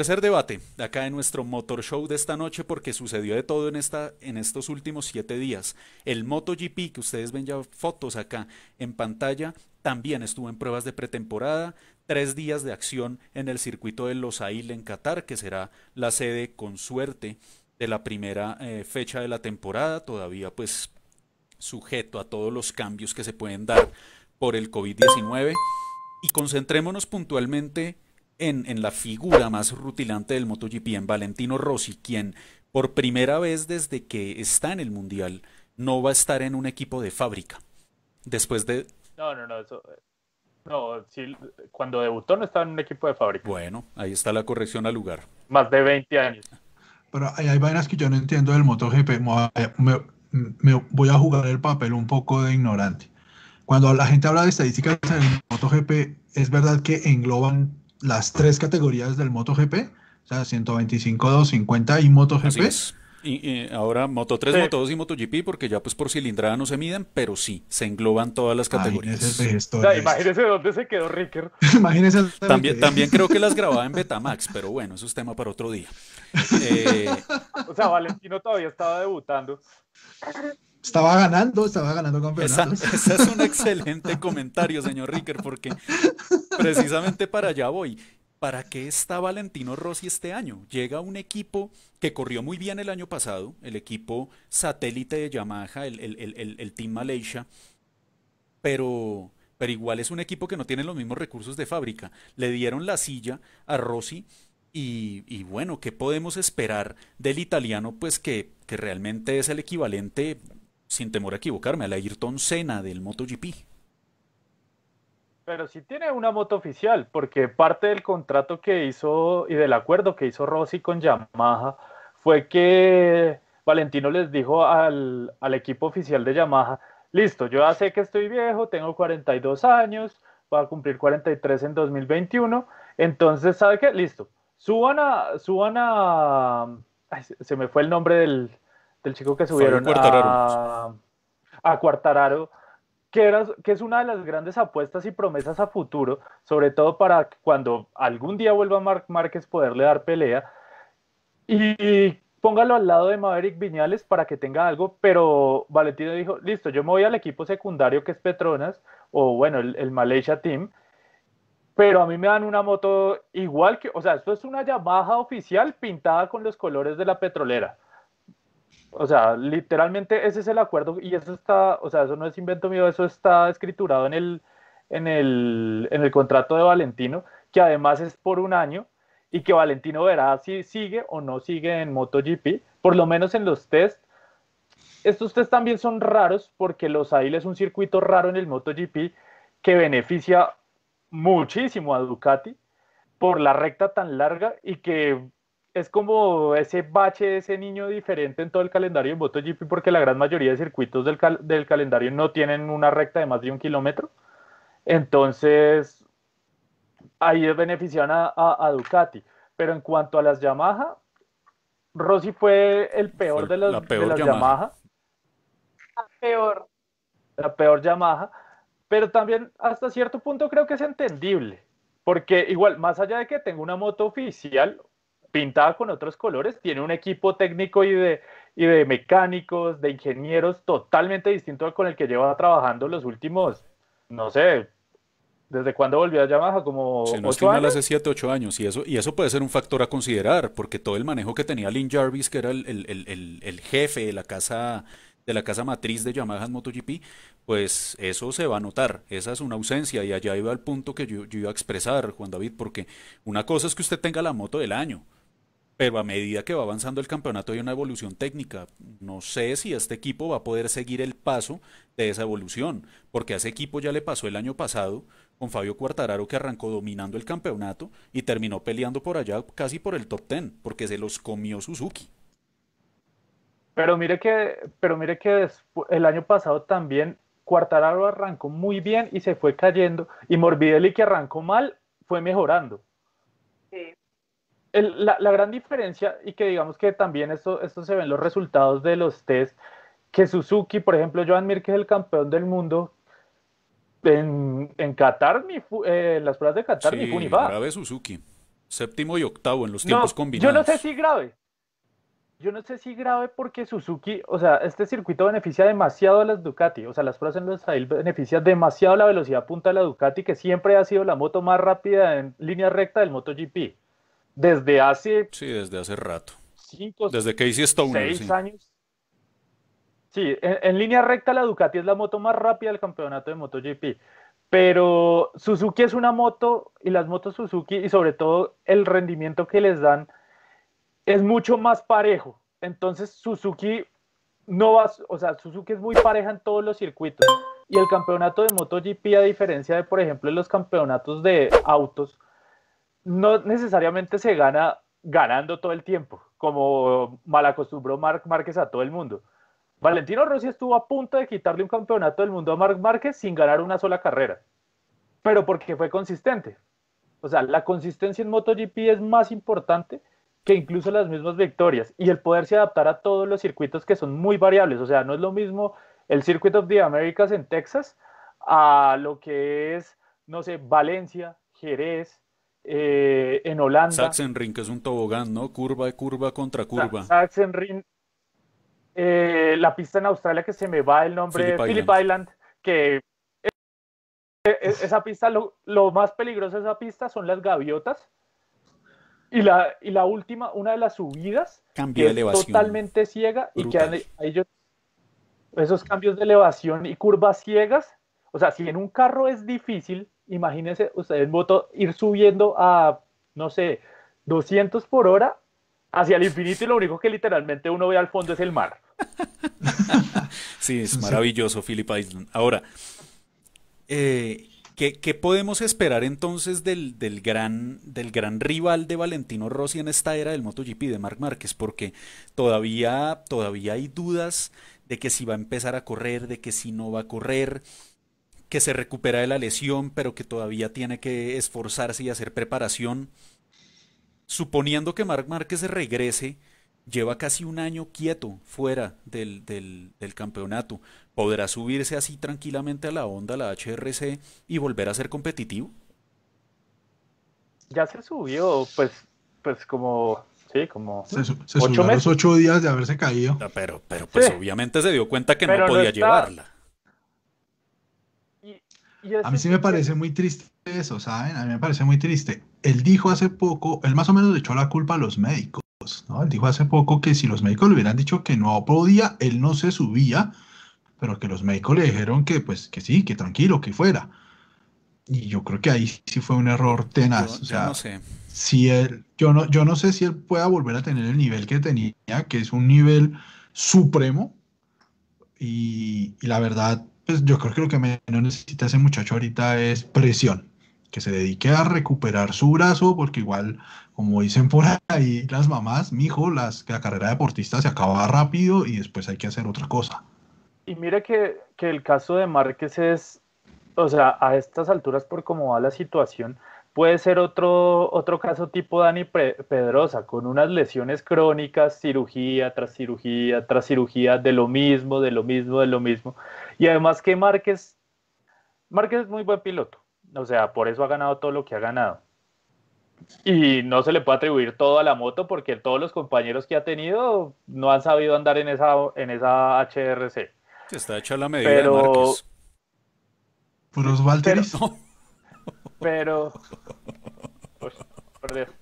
Tercer debate, acá en nuestro Motor Show de esta noche, porque sucedió de todo en, esta, en estos últimos siete días. El MotoGP, que ustedes ven ya fotos acá en pantalla, también estuvo en pruebas de pretemporada, tres días de acción en el circuito de Losail en Qatar, que será la sede con suerte de la primera eh, fecha de la temporada, todavía pues sujeto a todos los cambios que se pueden dar por el COVID-19. Y concentrémonos puntualmente en, la figura más rutilante del MotoGP, en Valentino Rossi, quien por primera vez desde que está en el Mundial no va a estar en un equipo de fábrica. Después de... No, no, no, eso... No, sí, cuando debutó no estaba en un equipo de fábrica. Bueno, ahí está la corrección al lugar. Más de 20 años. Pero hay, hay vainas que yo no entiendo del MotoGP. Me, voy a jugar el papel un poco de ignorante. Cuando la gente habla de estadísticas en MotoGP, es verdad que engloban las tres categorías del MotoGP, o sea, 125, 250 y MotoGP. Así Y, eh, ahora Moto 3, Moto 2 y MotoGP porque ya pues por cilindrada no se miden, pero sí, se engloban todas las categorías. O imagínese, dónde se quedó Ricker. imagínese también, también creo que las grababa en Betamax, pero bueno, eso es tema para otro día. Eh, o sea, Valentino todavía estaba debutando. Estaba ganando, estaba ganando campeonatos. ese es un excelente comentario, señor Ricker, porque precisamente para allá voy. ¿Para qué está Valentino Rossi este año? Llega un equipo que corrió muy bien el año pasado, el equipo satélite de Yamaha, el, Team Malaysia, pero, pero igual es un equipo que no tiene los mismos recursos de fábrica. Le dieron la silla a Rossi y, bueno, ¿qué podemos esperar del italiano? Pues que, que realmente es el equivalente sin temor a equivocarme, la Ayrton cena del MotoGP. Pero sí tiene una moto oficial, porque parte del contrato que hizo y del acuerdo que hizo Rossi con Yamaha fue que Valentino les dijo al, equipo oficial de Yamaha, listo, yo ya sé que estoy viejo, tengo 42 años, voy a cumplir 43 en 2021. Entonces, ¿sabe qué? Listo. Suban a. se me fue el nombre del, del chico que subieron a, a Cuartararo, que, que es una de las grandes apuestas y promesas a futuro, sobre todo para cuando algún día vuelva Marc Márquez poderle dar pelea. Y póngalo al lado de Maverick Viñales para que tenga algo, pero Valentino dijo, listo, yo me voy al equipo secundario que es Petronas, o bueno, el, el Malaysia Team, pero a mí me dan una moto igual que, o sea, esto es una Yamaha oficial pintada con los colores de la petrolera. O sea, literalmente ese es el acuerdo y eso está, o sea, eso no es invento mío, eso está escriturado en el, en el, en el contrato de Valentino, que además es por un año y que Valentino verá si sigue o no sigue en MotoGP, por lo menos en los test. Estos test también son raros porque los AIL es un circuito raro en el MotoGP que beneficia muchísimo a Ducati por la recta tan larga y que es como ese bache, ese niño diferente en todo el calendario de MotoGP, porque la gran mayoría de circuitos del, calendario no tienen una recta de más de un kilómetro. Entonces, ahí benefician a, a, Ducati. Pero en cuanto a las Yamaha, Rossi fue el peor de las, la peor Yamaha. La peor. La peor Yamaha. Pero también hasta cierto punto creo que es entendible. Porque igual, más allá de que tenga una moto oficial, pintada con otros colores, tiene un equipo técnico y de, y de mecánicos, de ingenieros totalmente distinto con el que lleva trabajando los últimos, no sé, ¿Desde cuando volvió a Yamaha? Como Se hace 7, 8 años. Y eso, y eso puede ser un factor a considerar, porque todo el manejo que tenía Lynn Jarvis, que era el, jefe de la casa de la casa matriz de Yamaha en MotoGP, pues eso se va a notar, esa es una ausencia y allá iba al punto que yo, yo iba a expresar, Juan David, porque una cosa es que usted tenga la moto del año, pero a medida que va avanzando el campeonato hay una evolución técnica. No sé si este equipo va a poder seguir el paso de esa evolución, porque a ese equipo ya le pasó el año pasado con Fabio Cuartararo que arrancó dominando el campeonato y terminó peleando por allá casi por el top ten, porque se los comió Suzuki. Pero mire que, pero mire que el año pasado también Cuartararo arrancó muy bien y se fue cayendo, y Morbidelli que arrancó mal fue mejorando la, gran diferencia y que digamos que también esto, esto se ven los resultados de los test, que Suzuki, por ejemplo, Joan Mir, que es el campeón del mundo, en, en Qatar, eh, las pruebas de Qatar, ni fu ni grave Suzuki. Séptimo y octavo en los tiempos no, combinados. Yo no sé si grave. Yo no sé si grave porque Suzuki, o sea, este circuito beneficia demasiado a las Ducati. O sea, las pruebas en los benefician beneficia demasiado la velocidad punta de la Ducati, que siempre ha sido la moto más rápida en línea recta del MotoGP desde hace... Sí, desde hace rato. desde que Stone. Seis años. Sí, en, línea recta la Ducati es la moto más rápida del campeonato de MotoGP. Pero Suzuki es una moto y las motos Suzuki y sobre todo el rendimiento que les dan es mucho más parejo. Entonces Suzuki no va, o sea, Suzuki es muy pareja en todos los circuitos. Y el campeonato de MotoGP, a diferencia de, por ejemplo, los campeonatos de autos, no necesariamente se gana ganando todo el tiempo, como mal acostumbró Marc Márquez a todo el mundo. Valentino Rossi estuvo a punto de quitarle un campeonato del mundo a Marc Márquez sin ganar una sola carrera, pero porque fue consistente. O sea, la consistencia en MotoGP es más importante que incluso las mismas victorias y el poderse adaptar a todos los circuitos que son muy variables. O sea, no es lo mismo el Circuit of the Americas en Texas a lo que es, no sé, Valencia, Jerez, eh, en Holanda. Ring, que es un tobogán, ¿no? Curva, curva contra curva. Sachsenring. Ring. Eh, la pista en Australia que se me va el nombre, Philip Island, que eh, e-, esa pista, lo, más peligroso de esa pista son las gaviotas. Y la, la última, una de las subidas, totalmente ciega y que ellos, esos cambios de elevación y curvas ciegas, o sea, si en un carro es difícil, imagínense ustedes moto ir subiendo a, no sé, 200 por hora hacia el infinito y lo único que literalmente uno ve al fondo es el mar. sí, es maravilloso Philip Island. Ahora, eh, ¿qué, podemos esperar entonces del, gran, del gran rival de Valentino Rossi en esta era del MotoGP de Marc Márquez? Porque todavía, todavía hay dudas de que si va a empezar a correr, de que si no va a correr, que se recupera de la lesión, pero que todavía tiene que esforzarse y hacer preparación. Suponiendo que Marc Márquez regrese, lleva casi un año quieto fuera del, del, campeonato. ¿Podrá subirse así tranquilamente a la onda, la HRC, y volver a ser competitivo? Ya se subió, pues, pues como, sí, como se, ocho días de haberse caído. Ah, pero, pero pues obviamente se dio cuenta que no podía llevarla a mí sí me parece muy triste eso, ¿saben? A mí me parece muy triste. Él dijo hace poco, él más o menos le echó la culpa a los médicos, ¿no? Él dijo hace poco que si los médicos le hubieran dicho que no podía, él no se subía, pero que los médicos le dijeron que pues que sí, que tranquilo, que fuera. Y yo creo que ahí sí fue un error tenaz. Yo, o sea, no sé. Si él, yo, no, yo no sé si él pueda volver a tener el nivel que tenía, que es un nivel supremo. y, y la verdad, pues, yo creo que lo que menos necesita ese muchacho ahorita es presión, que se dedique a recuperar su brazo, porque igual, como dicen por ahí las mamás, mijo, las, la carrera deportista se acaba rápido y después hay que hacer otra cosa. Y mire que, que el caso de Márquez es, o sea, a estas alturas por cómo va la situación, Puede ser otro, otro caso tipo Dani Pedrosa, con unas lesiones crónicas, cirugía tras cirugía tras cirugía, de lo mismo, de lo mismo, de lo mismo. Y además que Márquez, Márquez es muy buen piloto, o sea, por eso ha ganado todo lo que ha ganado. Y no se le puede atribuir todo a la moto porque todos los compañeros que ha tenido no han sabido andar en esa, en esa HRC. Está hecha la medida Pero... de Márquez. Pero. Pues,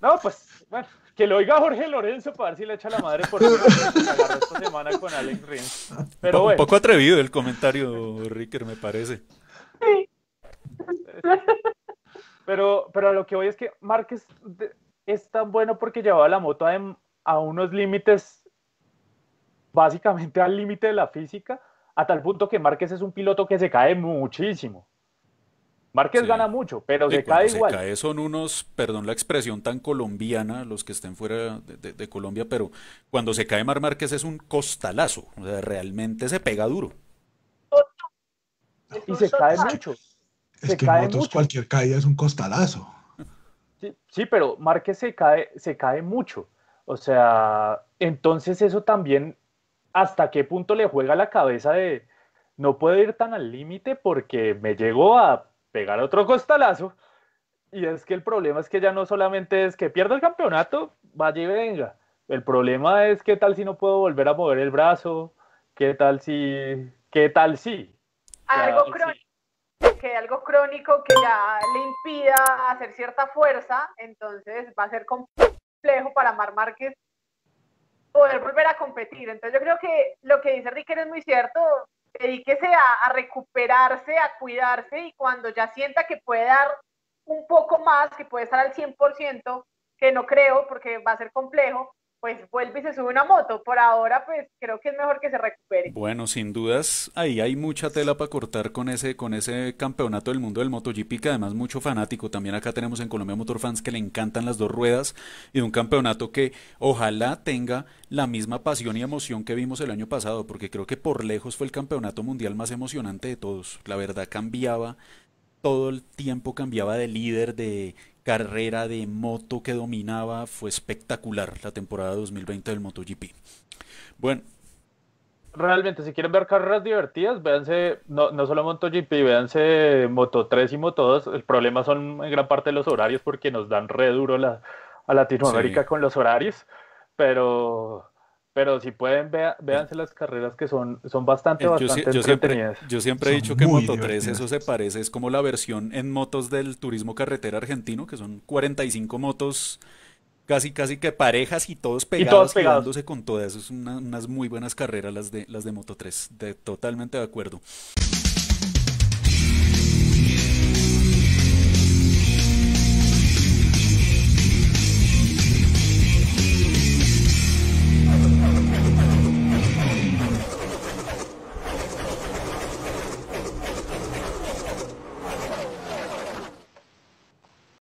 no, pues, bueno, que lo oiga Jorge Lorenzo para ver si le echa la madre por esta semana con Pero un poco atrevido el comentario, Ricker, me parece. Pero, pero lo que voy es que Márquez es tan bueno porque llevaba la moto a, em, a unos límites, básicamente al límite de la física, a tal punto que Márquez es un piloto que se cae muchísimo. Márquez gana mucho, pero se cae igual. Se cae son unos, perdón la expresión tan colombiana, los que estén fuera de, Colombia, pero cuando se cae Mar Márquez es un costalazo, o sea, realmente se pega duro. Y se cae mucho. Es que en cualquier caída es un costalazo. Sí, pero Márquez se cae, se cae mucho. O sea, entonces eso también, ¿hasta qué punto le juega la cabeza de no puedo ir tan al límite porque me llegó a pegar otro costalazo. Y es que el problema es que ya no solamente es que pierda el campeonato, vaya y venga. El problema es qué tal si no puedo volver a mover el brazo, qué tal si, qué tal si. Algo crónico. que algo crónico que ya le impida hacer cierta fuerza, entonces va a ser complejo para Mar Márquez poder volver a competir. Entonces yo creo que lo que dice Ricker es muy cierto, dedíquese a, a, recuperarse, a cuidarse y cuando ya sienta que puede dar un poco más, que puede estar al 100%, que no creo porque va a ser complejo, pues vuelve y se sube una moto. Por ahora, pues creo que es mejor que se recupere. Bueno, sin dudas, ahí hay mucha tela para cortar con ese, con ese campeonato del mundo del MotoGP, que además mucho fanático. También acá tenemos en Colombia Motorfans que le encantan las dos ruedas y un campeonato que ojalá tenga la misma pasión y emoción que vimos el año pasado, porque creo que por lejos fue el campeonato mundial más emocionante de todos. La verdad cambiaba todo el tiempo cambiaba de líder, de carrera de moto que dominaba fue espectacular la temporada 2020 del MotoGP. Bueno. Realmente, si quieren ver carreras divertidas, véanse, no, solo MotoGP, véanse Moto 3 y Moto 2. El problema son en gran parte los horarios porque nos dan re duro a Latinoamérica con los horarios, pero pero si pueden, vea, véanse las carreras que son, son bastante, eh, bastante yo entretenidas. Siempre, yo siempre he dicho que Moto 3 eso se parece, es como la versión en motos del turismo carretera argentino, que son 45 motos casi casi que parejas y todos pegados, pegándose con todas. Es unas muy buenas carreras las de las de Moto 3, de, totalmente de acuerdo.